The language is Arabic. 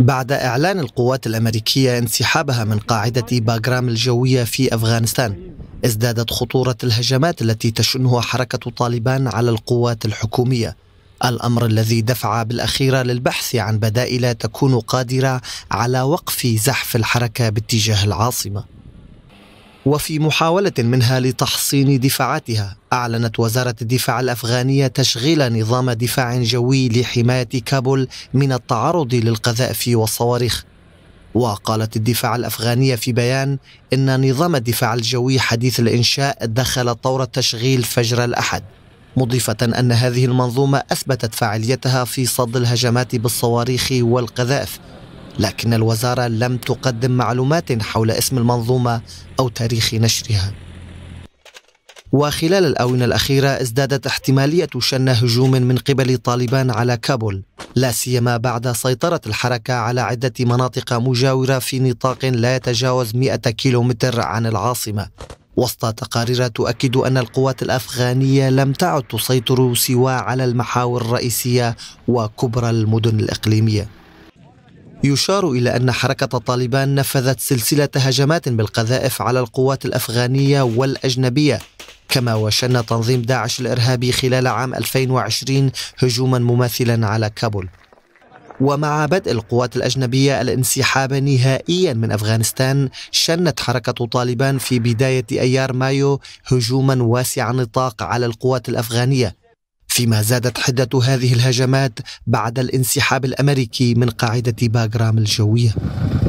بعد إعلان القوات الأمريكية انسحابها من قاعدة باغرام الجوية في أفغانستان ازدادت خطورة الهجمات التي تشنها حركة طالبان على القوات الحكومية الأمر الذي دفع بالأخير للبحث عن بدائل تكون قادرة على وقف زحف الحركة باتجاه العاصمة وفي محاولة منها لتحصين دفاعاتها أعلنت وزارة الدفاع الأفغانية تشغيل نظام دفاع جوي لحماية كابول من التعرض للقذائف والصواريخ وقالت الدفاع الأفغانية في بيان إن نظام الدفاع الجوي حديث الإنشاء دخل طور التشغيل فجر الأحد مضيفة أن هذه المنظومة أثبتت فعاليتها في صد الهجمات بالصواريخ والقذائف لكن الوزارة لم تقدم معلومات حول اسم المنظومة أو تاريخ نشرها وخلال الآونة الأخيرة ازدادت احتمالية شن هجوم من قبل طالبان على كابول لا سيما بعد سيطرة الحركة على عدة مناطق مجاورة في نطاق لا يتجاوز 100 كيلومتر عن العاصمة وسط تقارير تؤكد أن القوات الأفغانية لم تعد تسيطر سوى على المحاور الرئيسية وكبرى المدن الإقليمية يشار إلى أن حركة طالبان نفذت سلسلة هجمات بالقذائف على القوات الأفغانية والأجنبية كما وشن تنظيم داعش الإرهابي خلال عام 2020 هجوما مماثلا على كابول ومع بدء القوات الأجنبية الانسحاب نهائيا من أفغانستان شنت حركة طالبان في بداية أيار مايو هجوما واسع النطاق على القوات الأفغانية فيما زادت حدة هذه الهجمات بعد الانسحاب الأمريكي من قاعدة باغرام الجوية